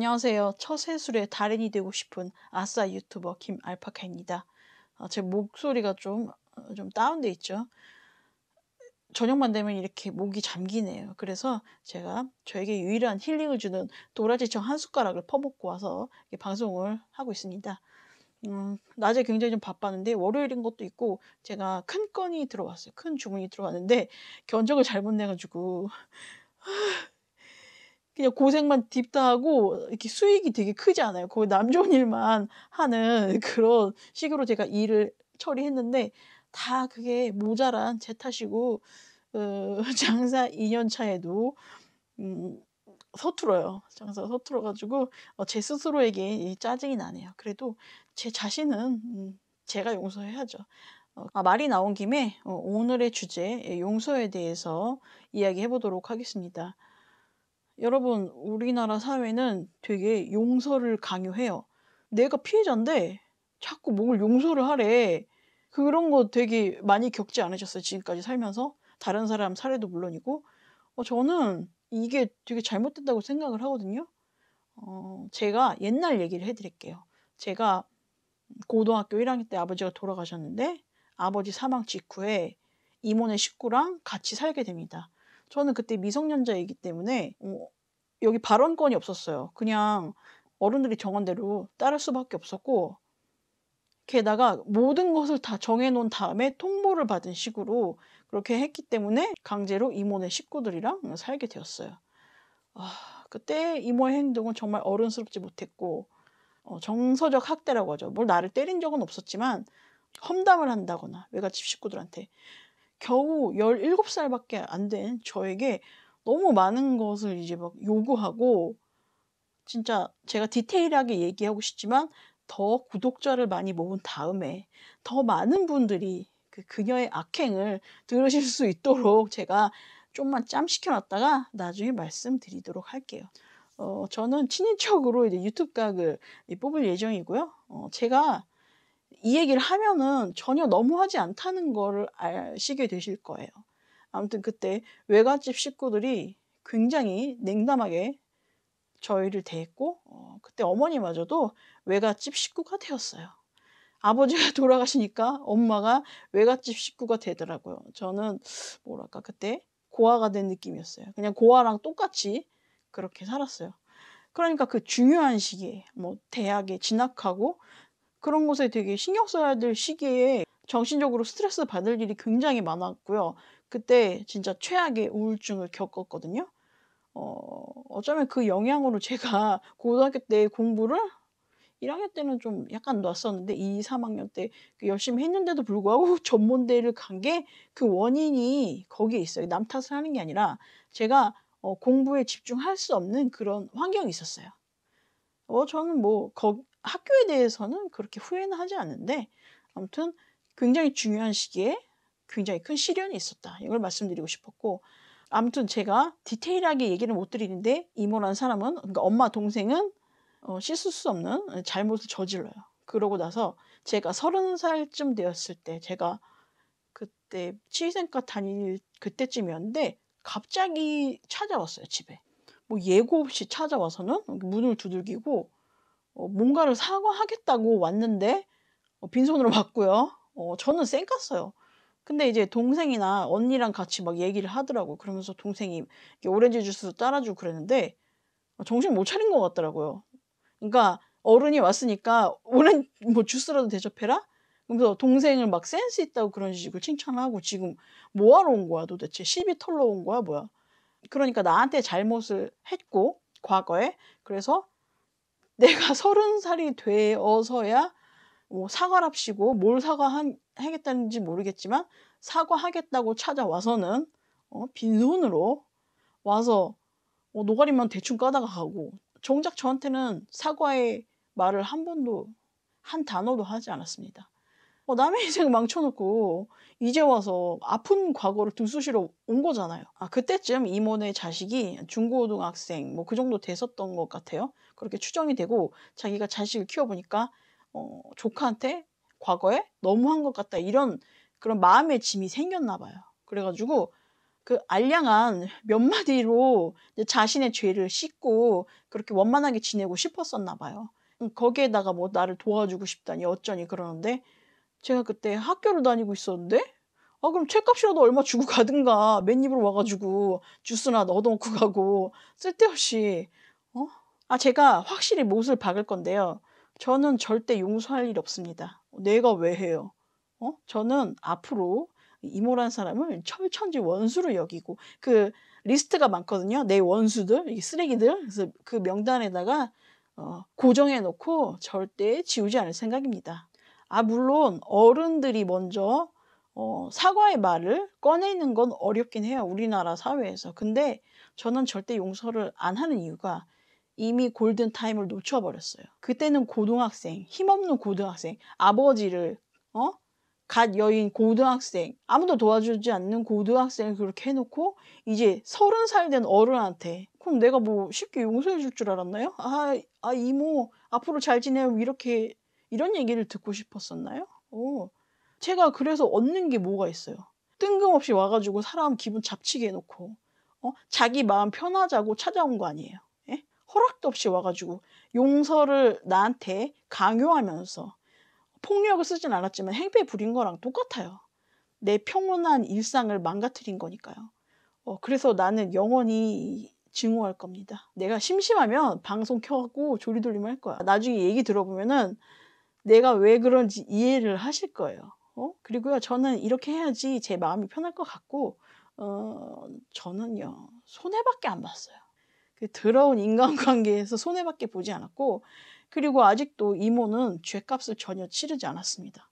안녕하세요. 처세술의 달인이 되고 싶은 아싸 유튜버 김알파카입니다. 아, 제 목소리가 좀, 좀 다운돼 있죠. 저녁만 되면 이렇게 목이 잠기네요. 그래서 제가 저에게 유일한 힐링을 주는 도라지청 한 숟가락을 퍼먹고 와서 방송을 하고 있습니다. 음, 낮에 굉장히 좀 바빴는데 월요일인 것도 있고 제가 큰 건이 들어왔어요. 큰 주문이 들어왔는데 견적을 잘못 내가지고 아, 그냥 고생만 딥다하고 이렇게 수익이 되게 크지 않아요. 거의 남 좋은 일만 하는 그런 식으로 제가 일을 처리했는데 다 그게 모자란 제 탓이고 어, 장사 2년 차에도 음, 서툴어요. 장사 서툴어가지고 어, 제 스스로에게 짜증이 나네요. 그래도 제 자신은 음, 제가 용서해야죠. 어, 아, 말이 나온 김에 어, 오늘의 주제 예, 용서에 대해서 이야기해 보도록 하겠습니다. 여러분, 우리나라 사회는 되게 용서를 강요해요. 내가 피해자인데 자꾸 몸을 용서를 하래. 그런 거 되게 많이 겪지 않으셨어요? 지금까지 살면서? 다른 사람 사례도 물론이고. 어, 저는 이게 되게 잘못된다고 생각을 하거든요. 어, 제가 옛날 얘기를 해드릴게요. 제가 고등학교 1학년 때 아버지가 돌아가셨는데 아버지 사망 직후에 이모네 식구랑 같이 살게 됩니다. 저는 그때 미성년자이기 때문에 어, 여기 발언권이 없었어요. 그냥 어른들이 정한 대로 따를 수밖에 없었고 게다가 모든 것을 다 정해놓은 다음에 통보를 받은 식으로 그렇게 했기 때문에 강제로 이모네 식구들이랑 살게 되었어요. 아, 그때 이모의 행동은 정말 어른스럽지 못했고 어, 정서적 학대라고 하죠. 뭘 나를 때린 적은 없었지만 험담을 한다거나 외갓집 식구들한테 겨우 17살밖에 안 된 저에게 너무 많은 것을 이제 막 요구하고 진짜 제가 디테일하게 얘기하고 싶지만 더 구독자를 많이 모은 다음에 더 많은 분들이 그 그녀의 악행을 들으실 수 있도록 제가 좀만 짬 시켜놨다가 나중에 말씀드리도록 할게요. 어, 저는 친인척으로 이제 유튜브 각을 뽑을 예정이고요. 어, 제가 이 얘기를 하면은 전혀 너무하지 않다는 거를 아시게 되실 거예요. 아무튼 그때 외갓집 식구들이 굉장히 냉담하게 저희를 대했고 어, 그때 어머니마저도 외갓집 식구가 되었어요. 아버지가 돌아가시니까 엄마가 외갓집 식구가 되더라고요. 저는 뭐랄까 그때 고아가 된 느낌이었어요. 그냥 고아랑 똑같이 그렇게 살았어요. 그러니까 그 중요한 시기에 뭐 대학에 진학하고 그런 것에 되게 신경 써야 될 시기에 정신적으로 스트레스 받을 일이 굉장히 많았고요. 그때 진짜 최악의 우울증을 겪었거든요. 어, 어쩌면 그 영향으로 제가 고등학교 때 공부를 1학년 때는 좀 약간 놨었는데 2, 3학년 때 그 열심히 했는데도 불구하고 전문대를 간 게 그 원인이 거기에 있어요. 남 탓을 하는 게 아니라 제가 어, 공부에 집중할 수 없는 그런 환경이 있었어요. 어, 저는 뭐 거, 학교에 대해서는 그렇게 후회는 하지 않는데 아무튼 굉장히 중요한 시기에 굉장히 큰 시련이 있었다. 이걸 말씀드리고 싶었고 아무튼 제가 디테일하게 얘기를 못 드리는데 이모란 사람은 그러니까 엄마 동생은 어, 씻을 수 없는 어, 잘못을 저질러요. 그러고 나서 제가 서른 살쯤 되었을 때 제가 그때 치위생과 다닐 그때쯤이었는데 갑자기 찾아왔어요 집에 뭐 예고 없이 찾아와서는 문을 두들기고 어, 뭔가를 사과하겠다고 왔는데 어, 빈손으로 왔고요. 어, 저는 쌩깠어요. 근데 이제 동생이나 언니랑 같이 막 얘기를 하더라고요. 그러면서 동생이 오렌지 주스도 따라주고 그랬는데 어, 정신 못 차린 것 같더라고요. 그러니까 어른이 왔으니까 오렌 뭐 주스라도 대접해라. 그러면서 동생을 막 센스 있다고 그런 식으로 칭찬하고 지금 뭐하러 온 거야 도대체 시비 털러 온 거야 뭐야. 그러니까 나한테 잘못을 했고 과거에 그래서 내가 서른 살이 되어서야 뭐 사과랍시고 뭘 사과하겠다는지 모르겠지만 사과하겠다고 찾아와서는 어, 빈손으로 와서 어, 노가리만 대충 까다가 가고 정작 저한테는 사과의 말을 한 번도 한 단어도 하지 않았습니다. 어, 남의 인생 망쳐놓고 이제 와서 아픈 과거를 들수시로온 거잖아요. 아, 그때쯤 이모네 자식이 중고등학생 뭐 그 정도 됐었던 것 같아요. 그렇게 추정이 되고 자기가 자식을 키워보니까 어, 조카한테 과거에 너무한 것 같다 이런 그런 마음의 짐이 생겼나 봐요. 그래가지고 그 알량한 몇 마디로 자신의 죄를 씻고 그렇게 원만하게 지내고 싶었었나 봐요. 음, 거기에다가 뭐 나를 도와주고 싶다니 어쩌니 그러는데 제가 그때 학교를 다니고 있었는데 아 그럼 책값이라도 얼마 주고 가든가 맨입으로 와가지고 주스나 넣어놓고 가고 쓸데없이 어? 아 제가 확실히 못을 박을 건데요. 저는 절대 용서할 일 없습니다. 내가 왜 해요? 어? 저는 앞으로 이모란 사람을 철천지 원수로 여기고 그 리스트가 많거든요. 내 원수들, 쓰레기들. 그래서 그 명단에다가 어, 고정해 놓고 절대 지우지 않을 생각입니다. 아, 물론 어른들이 먼저 어, 사과의 말을 꺼내는 건 어렵긴 해요. 우리나라 사회에서. 근데 저는 절대 용서를 안 하는 이유가 이미 골든타임을 놓쳐버렸어요. 그때는 고등학생, 힘없는 고등학생, 아버지를, 어? 갓 여인 고등학생, 아무도 도와주지 않는 고등학생을 그렇게 해놓고, 이제 서른 살 된 어른한테, 그럼 내가 뭐 쉽게 용서해줄 줄 알았나요? 아, 아, 이모, 앞으로 잘 지내요. 이렇게 이런 얘기를 듣고 싶었었나요? 오, 제가 그래서 얻는 게 뭐가 있어요? 뜬금없이 와가지고 사람 기분 잡치게 해놓고 어? 자기 마음 편하자고 찾아온 거 아니에요. 예? 허락도 없이 와가지고 용서를 나한테 강요하면서 폭력을 쓰진 않았지만 행패 부린 거랑 똑같아요. 내 평온한 일상을 망가뜨린 거니까요. 어, 그래서 나는 영원히 증오할 겁니다. 내가 심심하면 방송 켜갖고 조리돌림을 할 거야. 나중에 얘기 들어보면은 내가 왜 그런지 이해를 하실 거예요. 어? 그리고요, 저는 이렇게 해야지 제 마음이 편할 것 같고, 어, 저는요, 손해밖에 안 봤어요. 그 더러운 인간관계에서 손해밖에 보지 않았고, 그리고 아직도 이모는 죄값을 전혀 치르지 않았습니다.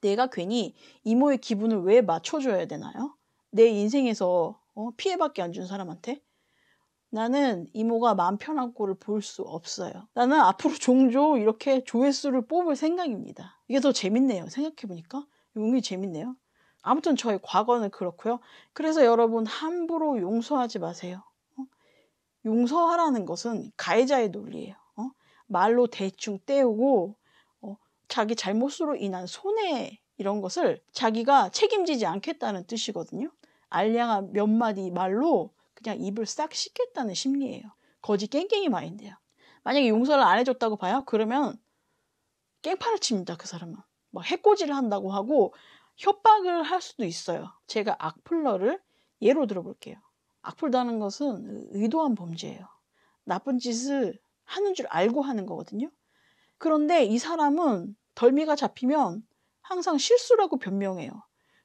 내가 괜히 이모의 기분을 왜 맞춰줘야 되나요? 내 인생에서 어, 피해밖에 안 준 사람한테? 나는 이모가 마음 편한 꼴을 볼 수 없어요. 나는 앞으로 종종 이렇게 조회수를 뽑을 생각입니다. 이게 더 재밌네요. 생각해보니까. 용이 재밌네요. 아무튼 저의 과거는 그렇고요. 그래서 여러분 함부로 용서하지 마세요. 어? 용서하라는 것은 가해자의 논리예요. 어? 말로 대충 때우고 어? 자기 잘못으로 인한 손해 이런 것을 자기가 책임지지 않겠다는 뜻이거든요. 알량한 몇 마디 말로 그냥 입을 싹 씻겠다는 심리예요. 거지 깽깽이 마인드야. 만약에 용서를 안 해줬다고 봐요? 그러면 깽판을 칩니다, 그 사람은. 막 해코지를 한다고 하고 협박을 할 수도 있어요. 제가 악플러를 예로 들어볼게요. 악플다는 것은 의도한 범죄예요. 나쁜 짓을 하는 줄 알고 하는 거거든요. 그런데 이 사람은 덜미가 잡히면 항상 실수라고 변명해요.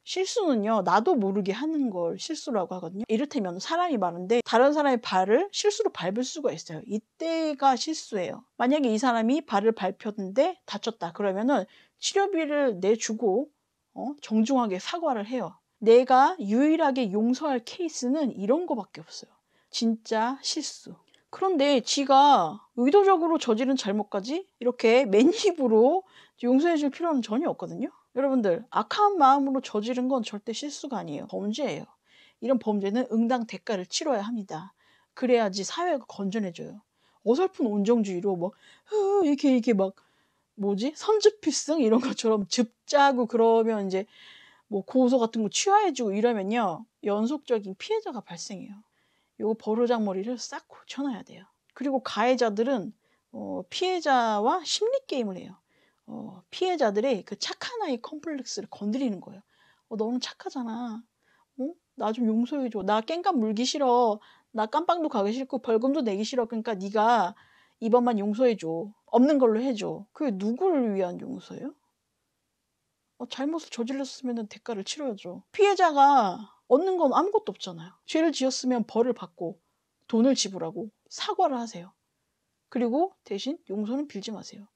실수는요, 나도 모르게 하는 걸 실수라고 하거든요. 이를테면 사람이 많은데 다른 사람의 발을 실수로 밟을 수가 있어요. 이때가 실수예요. 만약에 이 사람이 발을 밟혔는데 다쳤다. 그러면은 치료비를 내주고, 어? 정중하게 사과를 해요. 내가 유일하게 용서할 케이스는 이런 거밖에 없어요. 진짜 실수. 그런데 지가 의도적으로 저지른 잘못까지 이렇게 맨입으로 용서해줄 필요는 전혀 없거든요. 여러분들 악한 마음으로 저지른 건 절대 실수가 아니에요. 범죄예요. 이런 범죄는 응당 대가를 치러야 합니다. 그래야지 사회가 건전해져요. 어설픈 온정주의로 막 뭐, 이렇게 이렇게 막 뭐지 선주필승 이런 것처럼 즙자고 그러면 이제 뭐 고소 같은 거 취하해주고 이러면요 연속적인 피해자가 발생해요. 요거 버르장머리를 싹 고쳐놔야 돼요. 그리고 가해자들은 어, 피해자와 심리 게임을 해요. 어, 피해자들의 그 착한 아이 컴플렉스를 건드리는 거예요. 어, 너는 착하잖아. 어? 나좀 용서해줘. 나 깽감 물기 싫어. 나 깜빵도 가기 싫고 벌금도 내기 싫어. 그러니까 네가 이번만 용서해줘. 없는 걸로 해줘. 그게 누구를 위한 용서예요? 어, 잘못을 저질렀으면 대가를 치러야죠. 피해자가 얻는 건 아무것도 없잖아요. 죄를 지었으면 벌을 받고 돈을 지불하고 사과를 하세요. 그리고 대신 용서는 빌지 마세요.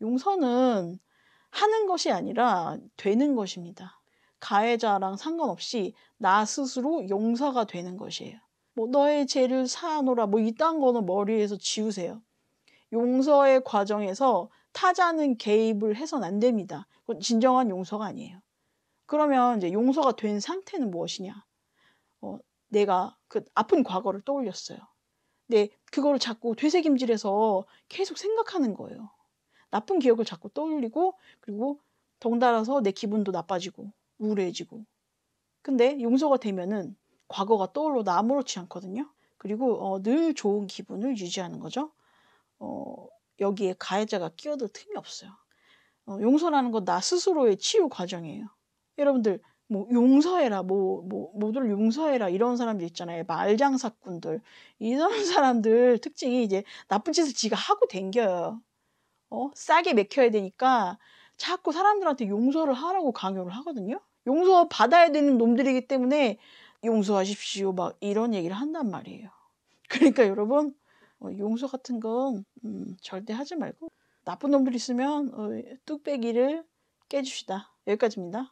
용서는 하는 것이 아니라 되는 것입니다. 가해자랑 상관없이 나 스스로 용서가 되는 것이에요. 뭐 너의 죄를 사하노라 뭐 이딴 거는 머리에서 지우세요. 용서의 과정에서 타자는 개입을 해선 안 됩니다. 그건 진정한 용서가 아니에요. 그러면 이제 용서가 된 상태는 무엇이냐? 어, 내가 그 아픈 과거를 떠올렸어요. 근데 그거를 자꾸 되새김질해서 계속 생각하는 거예요. 나쁜 기억을 자꾸 떠올리고 그리고 덩달아서 내 기분도 나빠지고 우울해지고. 근데 용서가 되면은 과거가 떠올라도 아무렇지 않거든요. 그리고 어, 늘 좋은 기분을 유지하는 거죠. 어, 여기에 가해자가 끼어들 틈이 없어요. 어, 용서라는 건 나 스스로의 치유 과정이에요. 여러분들 뭐 용서해라 뭐, 뭐 모두를 용서해라 이런 사람들 있잖아요 말장사꾼들 이런 사람들 특징이 이제 나쁜 짓을 지가 하고 댕겨요 어? 싸게 맥혀야 되니까 자꾸 사람들한테 용서를 하라고 강요를 하거든요. 용서 받아야 되는 놈들이기 때문에 용서하십시오 막 이런 얘기를 한단 말이에요. 그러니까 여러분 어, 용서 같은 건 음, 절대 하지 말고 나쁜 놈들 있으면 어, 뚝배기를 깨줍시다. 여기까지입니다.